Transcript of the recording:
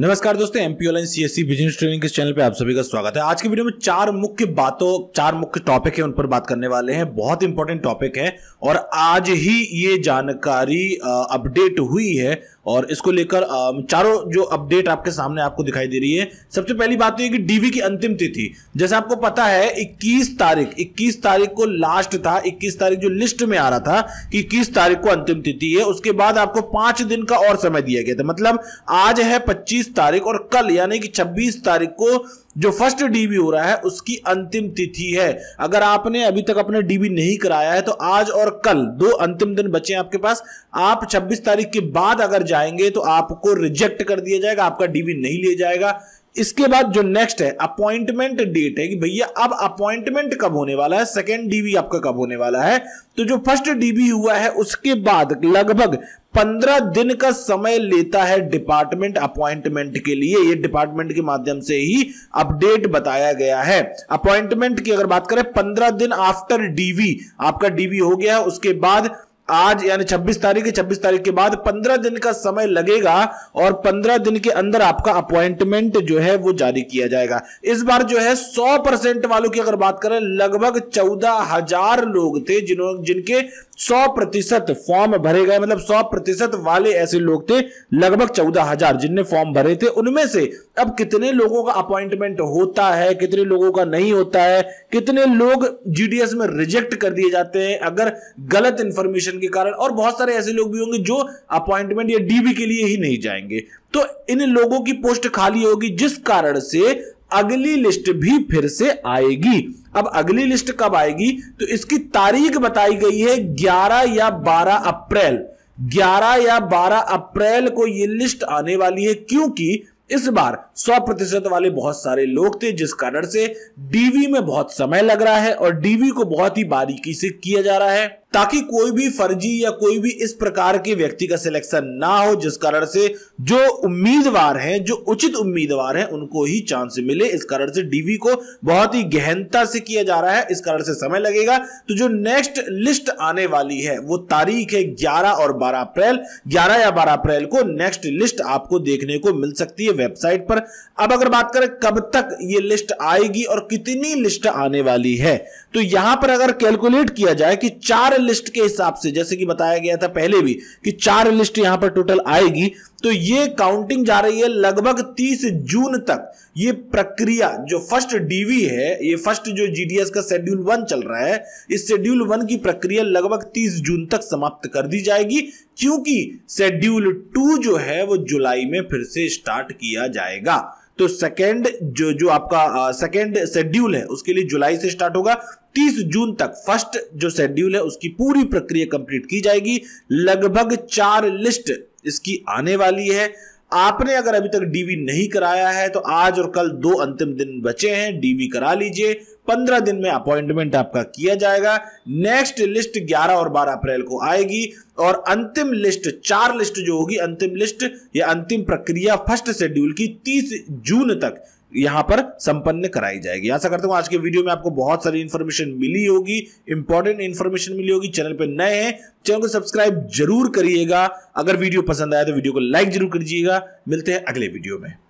नमस्कार दोस्तों MP online CSC business training के चैनल पे आप सभी का स्वागत है आज के वीडियो में चार मुख्य बातों चार मुख्य टॉपिक है उन पर बात करने वाले हैं बहुत इंपॉर्टेंट टॉपिक है और आज ही ये जानकारी अपडेट हुई है और इसको लेकर चारों जो अपडेट आपके सामने आपको दिखाई दे रही है सबसे पहली बात तो ये कि डीवी की अंतिम तिथि जैसे आपको पता है 21 तारीख 21 तारीख को लास्ट था 21 तारीख जो लिस्ट में आ रहा था कि 21 तारीख को अंतिम तिथि है उसके बाद आपको पांच दिन का और समय दिया गया था मतलब आज है पच्चीस तारीख और कल यानी कि छब्बीस तारीख को जो फर्स्ट डीबी हो रहा है उसकी अंतिम तिथि है अगर आपने अभी तक अपने डीबी नहीं कराया है तो आज और कल दो अंतिम दिन बचे हैं आपके पास आप 26 तारीख के बाद अगर जाएंगे तो आपको रिजेक्ट कर दिया जाएगा आपका डीबी नहीं लिया जाएगा इसके बाद जो नेक्स्ट है अपॉइंटमेंट डेट है कि भैया अब अपॉइंटमेंट कब होने वाला है सेकेंड डीबी आपका कब होने वाला है तो जो फर्स्ट डीबी हुआ है उसके बाद लगभग पंद्रह दिन का समय लेता है डिपार्टमेंट अपॉइंटमेंट के लिए ये डिपार्टमेंट के माध्यम से ही अपडेट बताया गया है अपॉइंटमेंट की अगर बात करें पंद्रह दिन आफ्टर डीवी आपका डीवी हो गया है उसके बाद आज यानी छब्बीस तारीख छब्बीस तारीख के बाद पंद्रह दिन का समय लगेगा और पंद्रह दिन के अंदर आपका अपॉइंटमेंट जो है वो जारी किया जाएगा इस बार जो है सौ परसेंट वालों की अगर बात करें लगभग चौदह हजार लोग थे जिन्होंने जिनके सौ प्रतिशत फॉर्म भरे गए मतलब सौ प्रतिशत वाले ऐसे लोग थे लगभग चौदह हजार जिनने फॉर्म भरे थे उनमें से अब कितने लोगों का अपॉइंटमेंट होता है कितने लोगों का नहीं होता है कितने लोग जीडीएस में रिजेक्ट कर दिए जाते हैं अगर गलत इंफॉर्मेशन के कारण और बहुत सारे ऐसे लोग भी होंगे जो अपॉइंटमेंट या डीबी के लिए ही नहीं जाएंगे तो इन लोगों की पोस्ट खाली होगी जिस कारण से अगली लिस्ट भी फिर से आएगी अब अगली लिस्ट कब आएगी तो इसकी तारीख बताई गई है 11 या 12 अप्रैल 11 या 12 अप्रैल को ये लिस्ट आने वाली है क्योंकि इस बार 100 प्रतिशत वाले बहुत सारे लोग थे जिस कारण से डीवी में बहुत समय लग रहा है और डीवी को बहुत ही बारीकी से किया जा रहा है ताकि कोई भी फर्जी या कोई भी इस प्रकार के व्यक्ति का सिलेक्शन ना हो जिस कारण से जो उम्मीदवार हैं जो उचित उम्मीदवार हैं उनको ही चांस मिले इस कारण से डीवी को बहुत ही गहनता से किया जा रहा है इस कारण से समय लगेगा तो जो नेक्स्ट लिस्ट आने वाली है वो तारीख है ग्यारह और बारह अप्रैल ग्यारह या बारह अप्रैल को नेक्स्ट लिस्ट आपको देखने को मिल सकती है वेबसाइट पर अब अगर बात करें कब तक ये लिस्ट आएगी और कितनी लिस्ट आने वाली है तो यहां पर अगर कैलकुलेट किया जाए कि चार लिस्ट के हिसाब से जैसे कि बताया गया था पहले भी कि चार लिस्ट यहां पर टोटल आएगी तो ये काउंटिंग जा रही है लगभग 30 जून तक ये प्रक्रिया जो फर्स्ट डीवी है ये फर्स्ट जो जीडीएस का शेड्यूल वन चल रहा है इस शेड्यूल वन की प्रक्रिया लगभग 30 जून तक समाप्त कर दी जाएगी क्योंकि शेड्यूल टू जो है वो जुलाई में फिर से स्टार्ट किया जाएगा तो सेकेंड जो जो आपका सेकेंड शेड्यूल है उसके लिए जुलाई से स्टार्ट होगा 30 जून तक फर्स्ट जो शेड्यूल है उसकी पूरी प्रक्रिया कंप्लीट की जाएगी लगभग चार लिस्ट इसकी आने वाली है आपने अगर अभी तक डीवी नहीं कराया है तो आज और कल दो अंतिम दिन बचे हैं डीवी करा लीजिए पंद्रह दिन में अपॉइंटमेंट आपका किया जाएगा नेक्स्ट लिस्ट ग्यारह और बारह अप्रैल को आएगी और अंतिम लिस्ट चार लिस्ट जो होगी अंतिम लिस्ट या अंतिम प्रक्रिया फर्स्ट शेड्यूल की तीस जून तक यहां पर संपन्न कराई जाएगी आशा करता हूं आज के वीडियो में आपको बहुत सारी इंफॉर्मेशन मिली होगी इंपॉर्टेंट इंफॉर्मेशन मिली होगी चैनल पर नए हैं चैनल को सब्सक्राइब जरूर करिएगा अगर वीडियो पसंद आया तो वीडियो को लाइक जरूर कर मिलते हैं अगले वीडियो में